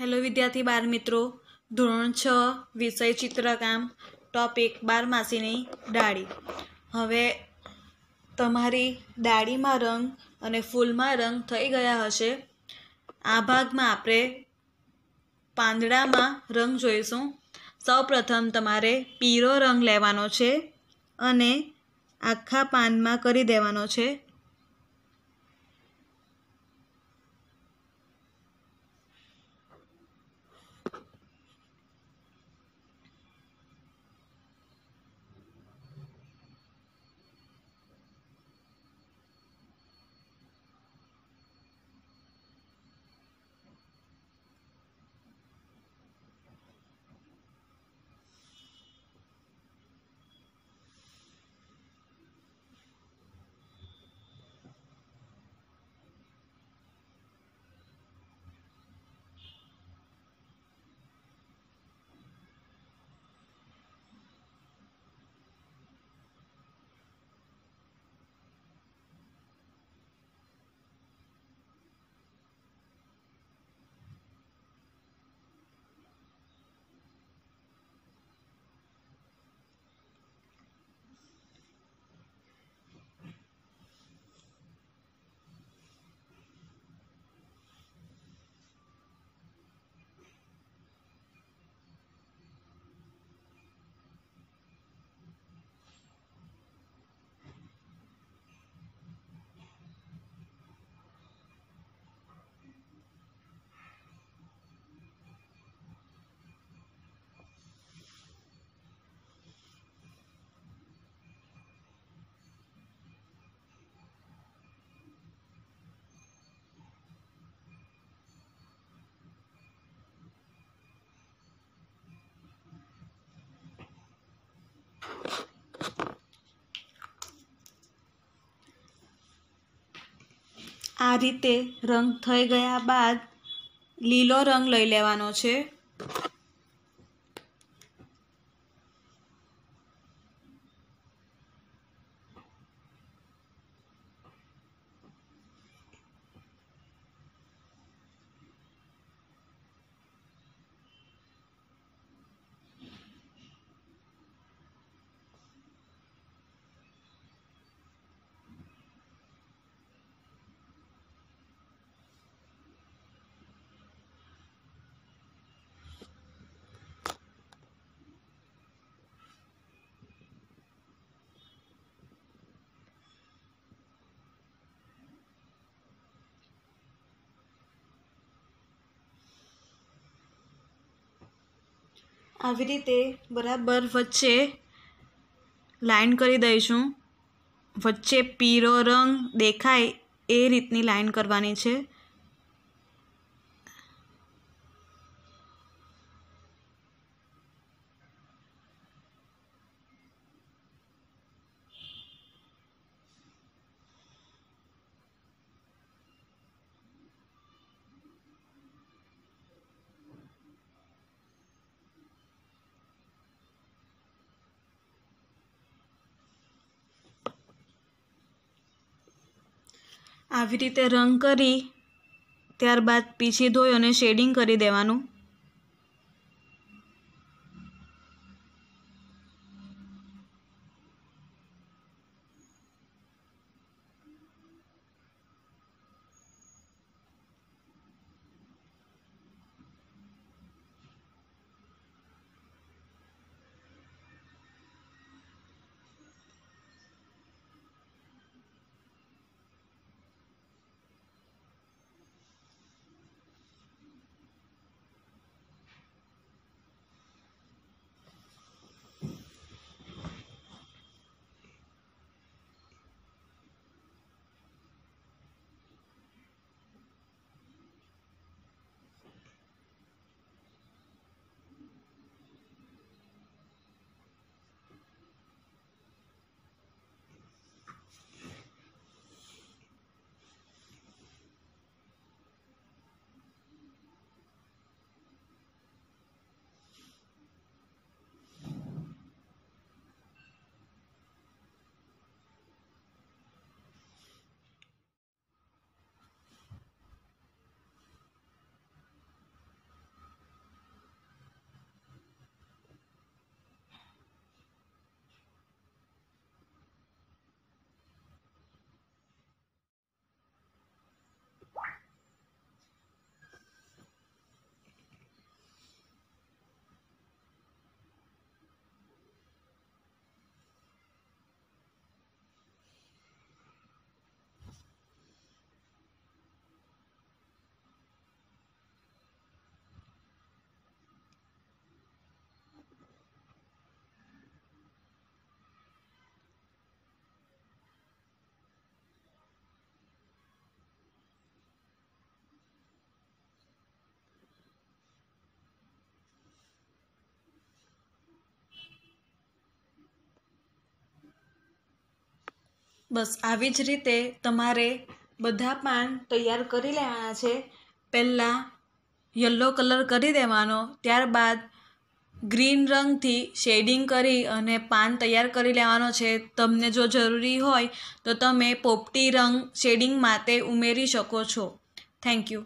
hello વિદ્યાર્થી બાર મિત્રો ધોરણ છ વિષય ચિત્રકામ ટોપિક બારમાસીની ડાળી હવે તમારી ડાળીમાં રંગ અને ફૂલમાં રંગ થઈ ગયા હશે આ ભાગમાં આપણે પાંદડામાં રંગ જોઈશું સૌપ્રથમ તમારે પીળો રંગ લેવાનો છે અને આખા પાનમાં કરી દેવાનો છે આ રીતે રંગ થઈ ગયા બાદ લીલો રંગ લઈ લેવાનો છે આવી રીતે બરાબર વચ્ચે લાઈન કરી દઈશું વચ્ચે પીળો રંગ દેખાય એ રીતની લાઇન કરવાની છે આવી રીતે રંગ કરી ત્યારબાદ પીછી ધોઈ અને શેડિંગ કરી દેવાનું બસ આવી જ રીતે તમારે બધા પાન તૈયાર કરી લેવાના છે પહેલાં યલો કલર કરી દેવાનો ત્યારબાદ ગ્રીન રંગથી શેડિંગ કરી અને પાન તૈયાર કરી લેવાનો છે તમને જો જરૂરી હોય તો તમે પોપટી રંગ શેડિંગ માટે ઉમેરી શકો છો થેન્ક યુ